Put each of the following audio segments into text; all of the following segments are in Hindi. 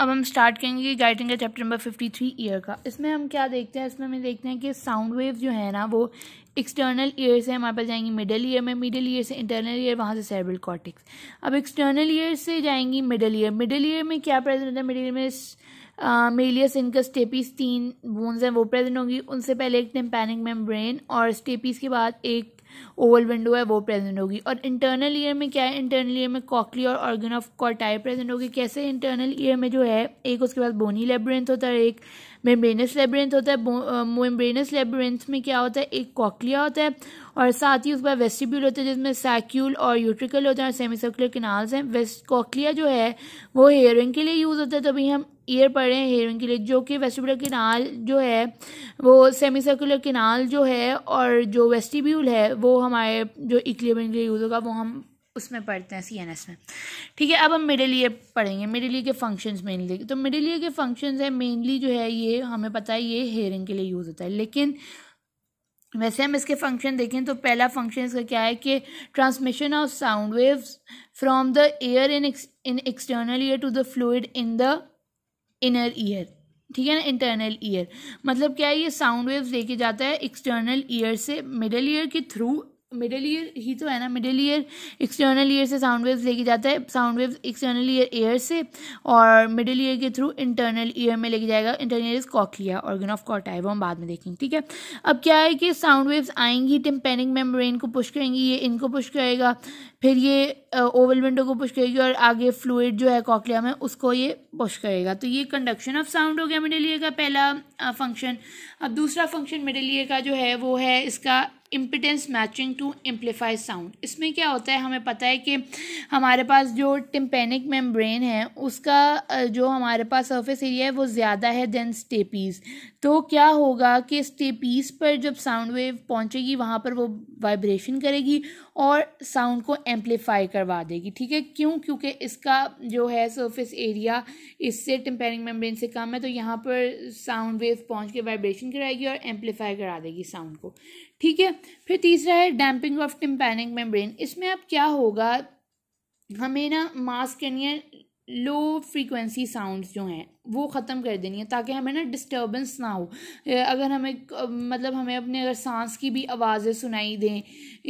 अब हम स्टार्ट करेंगे गाइडिंग का chapter number fifty three ear का इसमें हम क्या देखते हैं इसमें हम देखते हैं कि साउंड वेव जो है ना वो एक्सटर्नल ईयर से हमारे पास जाएंगी मिडल ईयर में मिडल ईयर से इंटरनल ईयर वहाँ से सेरेब्रल कॉर्टिक्स अब एक्सटर्नल ईयर से जाएंगी मिडल ईयर मिडल ईयर में क्या प्रेजेंट होता है मिडल ईयर में मेलियस इनका स्टेपीज तीन बोन्स हैं वो प्रेजेंट होंगी उनसे पहले एक टेम्पैनिक मेम्ब्रेन और स्टेपीज के बाद एक ओवल विंडो है वो प्रेजेंट होगी और इंटरनल ईयर में क्या है इंटरनल ईयर में कॉकली और ऑर्गन ऑफ कॉटाई प्रेजेंट होगी कैसे इंटरनल ईयर में जो है एक उसके पास बोनी लेब्रेंथ होता है एक मेम्ब्रेनस लेब्रेंथ होता है मेम्ब्रेनस लेब्रेंथ में क्या होता है एक कॉकलिया होता है और साथ ही उसके बाद वेस्टिब्यूल होता है जिसमें सैक्यूल और यूट्रिकल होते हैं और सेमी सर्कुलर किनाल्स हैं वेस्ट कॉकलिया जो है वो हेयरिंग के लिए यूज़ होता है तभी हम ईयर पड़े हैं हेयरिंग के लिए जो कि वेस्टिबुलर किनाल जो है वो सेमी सर्कुलर किनाल जो है और जो वेस्टिब्यूल है वो हमारे जो इक्लेबन के लिए यूज़ होगा वो हम उसमें पढ़ते हैं सी एन एस में ठीक है अब हम मिडिल ईयर पढ़ेंगे मिडिल ईयर के फंक्शंस मेनली तो मिडिल ईयर के फंक्शंस है मेनली जो है ये हमें पता है ये हेयरिंग के लिए यूज़ होता है लेकिन वैसे हम इसके फंक्शन देखें तो पहला फंक्शन इसका क्या है कि transmission of sound waves from the air in in external ear to the fluid in the inner ear ठीक है ना इंटरनल ईयर मतलब क्या है ये साउंड वेव्स लेके जाता है एक्सटर्नल ईयर से मिडल ईयर के थ्रू मिडिल ईयर ही तो है ना मिडिल ईयर एक्सटर्नल ईयर से साउंड वेव्स लेके जाता है sound waves external ear air से और मिडिल ईयर के थ्रू इंटरनल ईयर में लेके जाएगा internal ear is cochlea organ of Corti वो हम बाद में देखेंगे ठीक है अब क्या है कि साउंड वेव्स आएंगी टिम्पेनिक मेम्ब्रेन को पुश करेंगी ये इनको पुश करेगा फिर ये ओवल विंडो को पुश करेगी और आगे फ्लूड जो है कॉकलिया में उसको ये पुश करेगा तो ये कंडक्शन ऑफ साउंड हो गया मिडिल ईयर का पहला फंक्शन अब दूसरा फंक्शन मिडिल ईयर का जो है वो है इसका impedance matching to amplify sound इसमें क्या होता है हमें पता है कि हमारे पास जो टिम्पेनिक मेम्ब्रेन है उसका जो हमारे पास सरफेस एरिया है वो ज़्यादा है देन स्टेपीज़ तो क्या होगा कि स्टेपीज़ पर जब साउंड वेव पहुंचेगी वहाँ पर वो वाइब्रेशन करेगी और साउंड को एम्पलीफाई करवा देगी ठीक है क्यों क्योंकि इसका जो है सरफेस एरिया इससे टिम्पेनिक मेम्ब्रेन से कम है तो यहाँ पर साउंड वेव पहुँच के वाइब्रेशन कराएगी और एम्पलीफाई करा देगी साउंड को ठीक है फिर तीसरा है डैम्पिंग ऑफ टिम्पैनिक मेम्ब्रेन इसमें अब क्या होगा हमें ना मास्क के नियर लो फ्रीक्वेंसी साउंड्स जो हैं वो ख़त्म कर देनी है ताकि हमें ना डिस्टर्बेंस ना हो अगर हमें मतलब हमें अपने अगर सांस की भी आवाज़ें सुनाई दें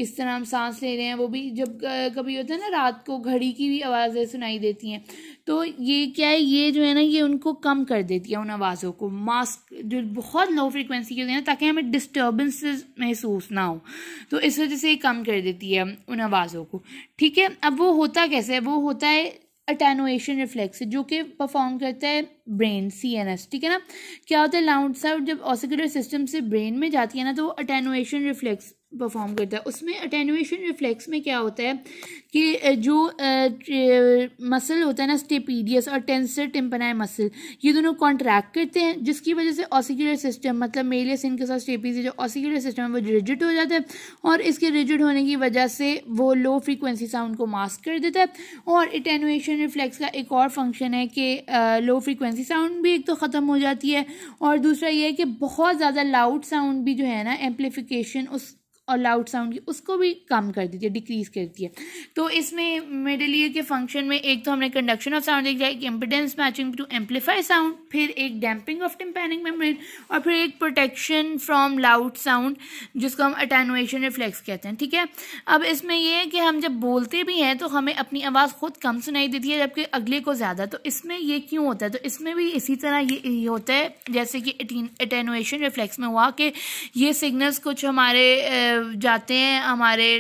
इस तरह हम सांस ले रहे हैं वो भी जब कभी होता है ना रात को घड़ी की भी आवाज़ें सुनाई देती हैं तो ये क्या है ये जो है ना ये उनको कम कर देती है उन आवाज़ों को मास्क जो बहुत लो फ्रिक्वेंसी की होती है ना ताकि हमें डिस्टर्बेंस महसूस ना हो तो इस वजह से ये कम कर देती है उन आवाज़ों को ठीक है अब वो होता कैसे है वो होता है अटैनोएशन रिफ्लेक्स जो कि परफॉर्म करता है ब्रेन सी एन एस ठीक है ना क्या होता है लाउंड साउंड जब ऑसिकुलर सिस्टम से ब्रेन में जाती है ना तो वो अटेनुएशन रिफ्लेक्स परफॉर्म करता है उसमें अटेनुएशन रिफ्लेक्स में क्या होता है कि जो मसल होता है ना स्टेपीडियस और टेंसर टिम्पनाए मसल ये दोनों कॉन्ट्रैक्ट करते हैं जिसकी वजह से ऑसिकुलर सिस्टम मतलब मेलियस इनके साथ स्टेपीज जो ऑसिकुलर सिस्टम है वो रिजिड हो जाता है और इसके रिजिड होने की वजह से वो लो फ्रिक्वेंसी साउंड को मास्क कर देता है और अटेनुएशन रिफ्लेक्स का एक और फंक्शन है कि लो फ्रिक्वेंसी साउंड भी एक तो ख़त्म हो जाती है और दूसरा ये है कि बहुत ज़्यादा लाउड साउंड भी जो है ना एम्पलीफिकेशन उस और लाउड साउंड की उसको भी कम कर दीजिए डिक्रीज़ कर दीजिए तो इसमें मेरे लिए के फंक्शन में एक तो हमने कंडक्शन ऑफ साउंड देख लिया एक impedance matching to amplify sound फिर एक डैम्पिंग ऑफ टिम्पैनिक मेम्ब्रेन और फिर एक प्रोटेक्शन फ्रॉम लाउड साउंड जिसको हम अटैनुएशन रिफ्लेक्स कहते हैं ठीक है अब इसमें यह है कि हम जब बोलते भी हैं तो हमें अपनी आवाज़ खुद कम सुनाई देती है जबकि अगले को ज़्यादा तो इसमें ये क्यों होता है तो इसमें भी इसी तरह ये, होता है जैसे कि अटैनुएशन रिफ्लेक्स में हुआ कि ये सिग्नल्स कुछ हमारे जाते हैं हमारे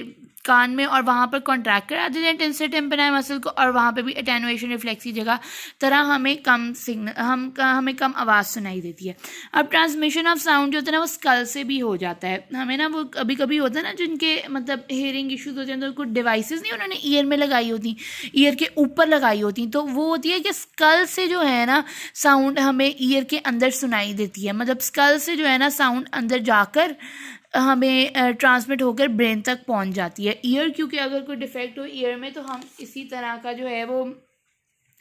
कान में और वहाँ पर कॉन्ट्रैक्ट करा देते हैं टेंसर टेम्पेनाई मसल को और वहाँ पे भी अटैनुएशन रिफ्लेक्स की जगह तरह हमें कम सिग्नल हम हमें कम आवाज़ सुनाई देती है अब ट्रांसमिशन ऑफ साउंड जो होता है ना वो स्कल से भी हो जाता है हमें ना वो कभी कभी होता है ना जिनके मतलब हेयरिंग इश्यूज होते हैं तो कुछ डिवाइस नहीं उन्होंने ईयर में लगाई होती ईयर के ऊपर लगाई होती तो वो होती है कि स्कल से जो है ना साउंड हमें ईयर के अंदर सुनाई देती है मतलब स्कल से जो है ना साउंड अंदर जाकर हमें ट्रांसमिट होकर ब्रेन तक पहुंच जाती है ईयर क्योंकि अगर कोई डिफेक्ट हो ईयर में तो हम इसी तरह का जो है वो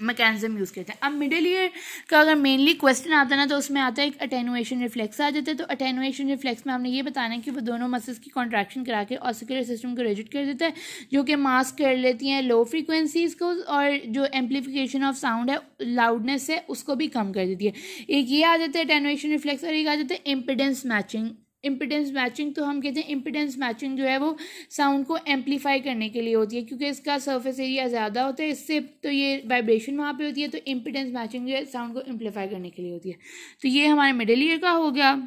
मैकेनिज्म यूज़ करते हैं अब मिडिल ईयर का अगर मेनली क्वेश्चन आता है ना तो उसमें आता है एक अटेनुएशन रिफ्लेक्स आ जाता है तो अटेनुएशन रिफ्लेक्स में हमने ये बताना है कि वो दोनों मसल्स की कॉन्ट्रैक्शन करा के ऑसिकुलर सिस्टम को रिजिट कर देता है जो कि मास्क कर लेती हैं लो फ्रिक्वेंसीज़ को और जो एम्पलीफिकेशन ऑफ साउंड है लाउडनेस है उसको भी कम कर देती है एक ये आ जाता है अटेनुएशन रिफ्लेक्स और एक आ जाता है इम्पिडेंस मैचिंग इम्पिडेंस मैचिंग तो हम कहते हैं इम्पिडेंस मैचिंग जो है वो साउंड को एम्पलीफाई करने के लिए होती है क्योंकि इसका सर्फेस एरिया ज़्यादा होता है इससे तो ये वाइब्रेशन वहाँ पर होती है तो इम्पिडेंस मैचिंग जो है साउंड को एम्पलीफाई करने के लिए होती है तो ये हमारे मिडिल ईयर का हो गया